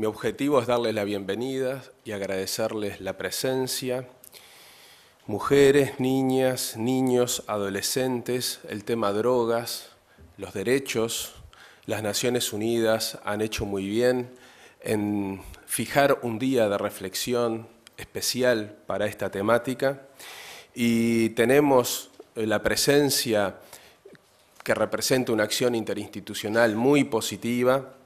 Mi objetivo es darles la bienvenida y agradecerles la presencia. Mujeres, niñas, niños, adolescentes, el tema drogas, los derechos, las Naciones Unidas han hecho muy bien en fijar un día de reflexión especial para esta temática y tenemos eh, la presencia que representa una acción interinstitucional muy positiva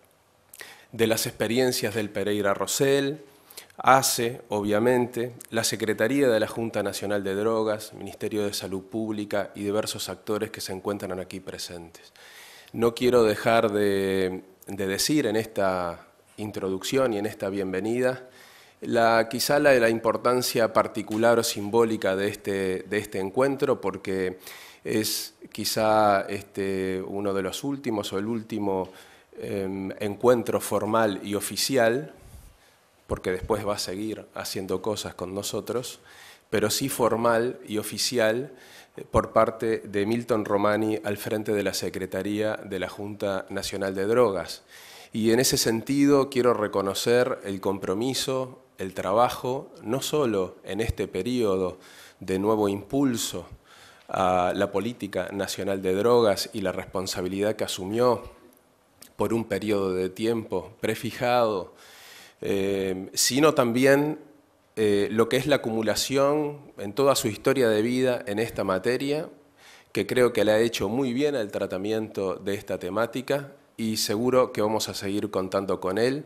de las experiencias del Pereira Rosell, hace obviamente, la Secretaría de la Junta Nacional de Drogas, Ministerio de Salud Pública y diversos actores que se encuentran aquí presentes. No quiero dejar de, decir en esta introducción y en esta bienvenida la, quizá la, la importancia particular o simbólica de este, de este encuentro porque es quizá este, uno de los últimos o el último Em, encuentro formal y oficial, porque después va a seguir haciendo cosas con nosotros, pero sí formal y oficial eh, por parte de Milton Romani al frente de la Secretaría de la Junta Nacional de Drogas. Y en ese sentido quiero reconocer el compromiso, el trabajo, no solo en este periodo de nuevo impulso a la política nacional de drogas y la responsabilidad que asumió por un periodo de tiempo prefijado, eh, sino también eh, lo que es la acumulación en toda su historia de vida en esta materia, que creo que le ha hecho muy bien al tratamiento de esta temática y seguro que vamos a seguir contando con él.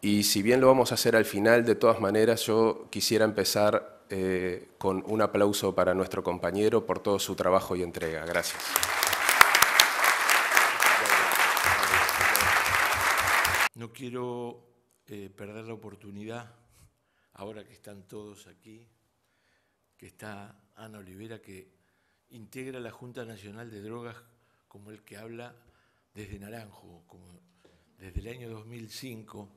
Y si bien lo vamos a hacer al final, de todas maneras yo quisiera empezar eh, con un aplauso para nuestro compañero por todo su trabajo y entrega. Gracias. No quiero eh, perder la oportunidad, ahora que están todos aquí, que está Ana Olivera, que integra la Junta Nacional de Drogas como el que habla desde Naranjo, desde el año 2005,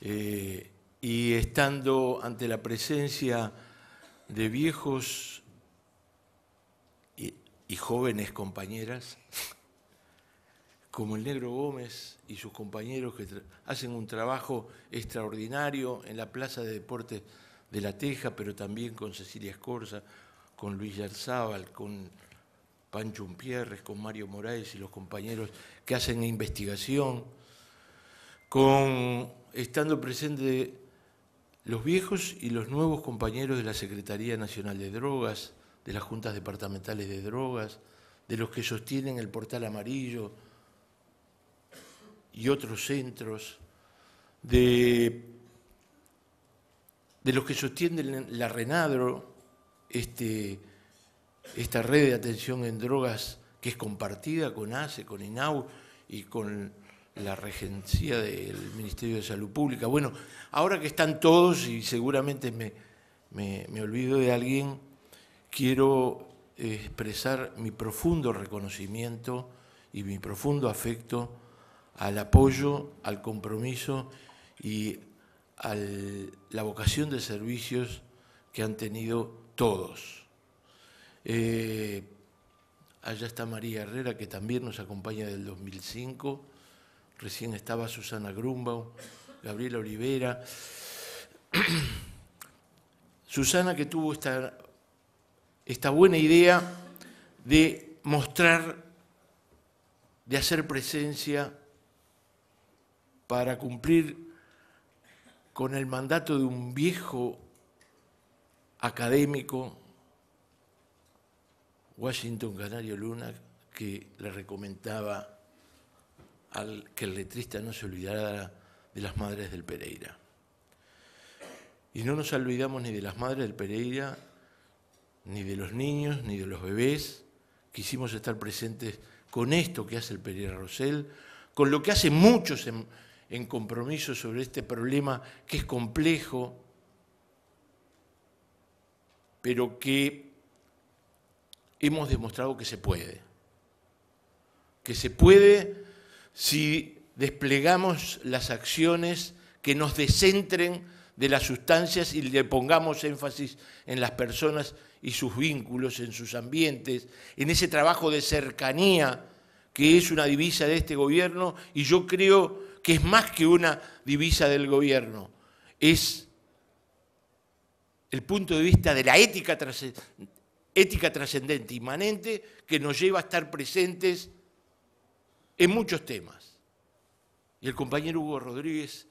eh, y estando ante la presencia de viejos y jóvenes compañeras, como el Negro Gómez y sus compañeros que hacen un trabajo extraordinario en la Plaza de Deportes de La Teja, pero también con Cecilia Escorza, con Luis Yarzábal, con Pancho Umpierres, con Mario Moraes y los compañeros que hacen investigación, con estando presentes los viejos y los nuevos compañeros de la Secretaría Nacional de Drogas, de las juntas departamentales de drogas, de los que sostienen el portal amarillo, y otros centros de, los que sostienen la Renadro, este, esta red de atención en drogas que es compartida con ACE, con INAU y con la regencia del Ministerio de Salud Pública. Bueno, ahora que están todos y seguramente me, me, me olvido de alguien, quiero expresar mi profundo reconocimiento y mi profundo afecto al apoyo, al compromiso y a la vocación de servicios que han tenido todos. Eh, allá está María Herrera, que también nos acompaña del 2005. Recién estaba Susana Grumbau, Gabriela Olivera. Susana que tuvo esta, esta buena idea de mostrar, de hacer presencia para cumplir con el mandato de un viejo académico, Washington Canario Luna, que le recomendaba al, que el letrista no se olvidara de las madres del Pereira. Y no nos olvidamos ni de las madres del Pereira, ni de los niños, ni de los bebés. Quisimos estar presentes con esto que hace el Pereira Rosell, con lo que hace muchos en, en compromiso sobre este problema que es complejo, pero que hemos demostrado que se puede. Que se puede si desplegamos las acciones que nos descentren de las sustancias y le pongamos énfasis en las personas y sus vínculos, en sus ambientes, en ese trabajo de cercanía que es una divisa de este gobierno y yo creo que es más que una divisa del gobierno, es el punto de vista de la ética, trascendente, inmanente, que nos lleva a estar presentes en muchos temas. Y el compañero Hugo Rodríguez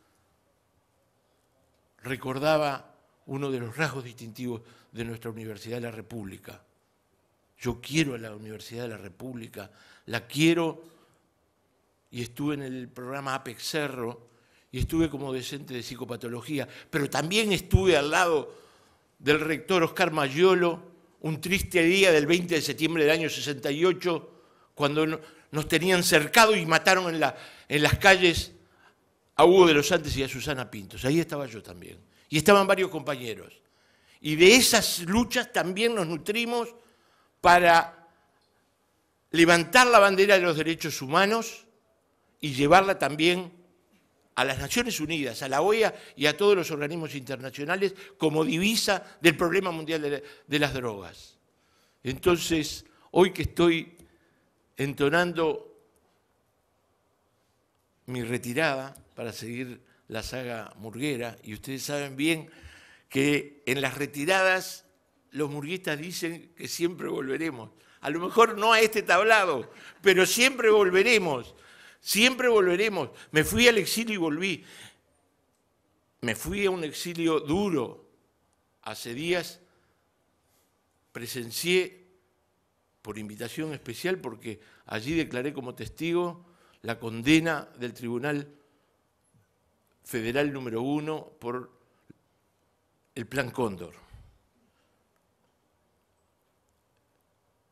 recordaba uno de los rasgos distintivos de nuestra Universidad de la República. Yo quiero a la Universidad de la República, la quiero y estuve en el programa Apex Cerro y estuve como docente de psicopatología, pero también estuve al lado del rector Oscar Mayolo un triste día del 20 de septiembre del año 68, cuando nos tenían cercado y mataron en, la, en las calles a Hugo de los Santos y a Susana Pintos. Ahí estaba yo también. Y estaban varios compañeros. Y de esas luchas también nos nutrimos para levantar la bandera de los derechos humanos y llevarla también a las Naciones Unidas, a la OEA y a todos los organismos internacionales como divisa del problema mundial de, las drogas. Entonces, hoy que estoy entonando mi retirada para seguir la saga murguera, y ustedes saben bien que en las retiradas los murguistas dicen que siempre volveremos. A lo mejor no a este tablado, pero siempre volveremos Siempre volveremos. Me fui al exilio y volví. Me fui a un exilio duro. Hace días presencié por invitación especial porque allí declaré como testigo la condena del Tribunal Federal número uno por el Plan Cóndor.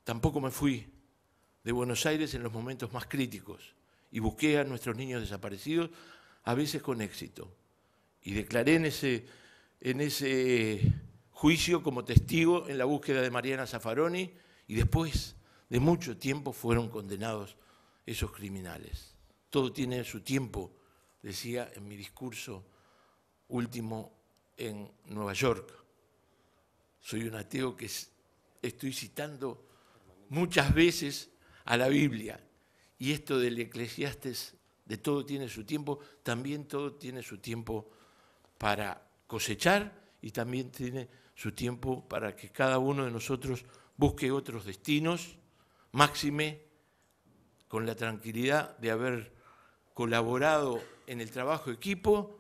Tampoco me fui de Buenos Aires en los momentos más críticos y busqué a nuestros niños desaparecidos, a veces con éxito. Y declaré en ese, en ese juicio como testigo en la búsqueda de Mariana Zaffaroni y después de mucho tiempo fueron condenados esos criminales. Todo tiene su tiempo, decía en mi discurso último en Nueva York. Soy un ateo que estoy citando muchas veces a la Biblia y esto del Eclesiastes, de todo tiene su tiempo, también todo tiene su tiempo para cosechar y también tiene su tiempo para que cada uno de nosotros busque otros destinos, máxime con la tranquilidad de haber colaborado en el trabajo equipo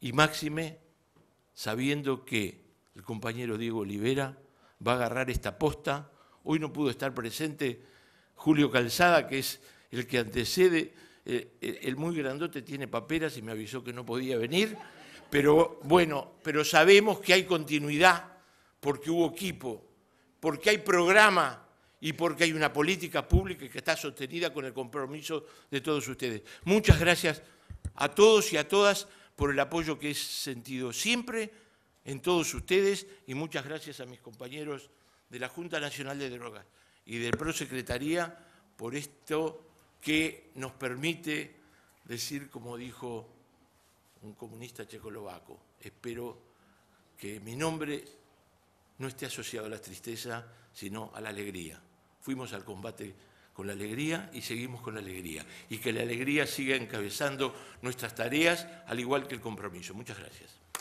y máxime sabiendo que el compañero Diego Olivera va a agarrar esta posta. Hoy no pudo estar presente Julio Calzada, que es el que antecede, eh, eh, el muy grandote tiene paperas y me avisó que no podía venir, pero bueno, pero sabemos que hay continuidad porque hubo equipo, porque hay programa y porque hay una política pública que está sostenida con el compromiso de todos ustedes. Muchas gracias a todos y a todas por el apoyo que he sentido siempre en todos ustedes y muchas gracias a mis compañeros de la Junta Nacional de Drogas y del Prosecretaría por esto que nos permite decir, como dijo un comunista checoslovaco, espero que mi nombre no esté asociado a la tristeza, sino a la alegría. Fuimos al combate con la alegría y seguimos con la alegría. Y que la alegría siga encabezando nuestras tareas, al igual que el compromiso. Muchas gracias.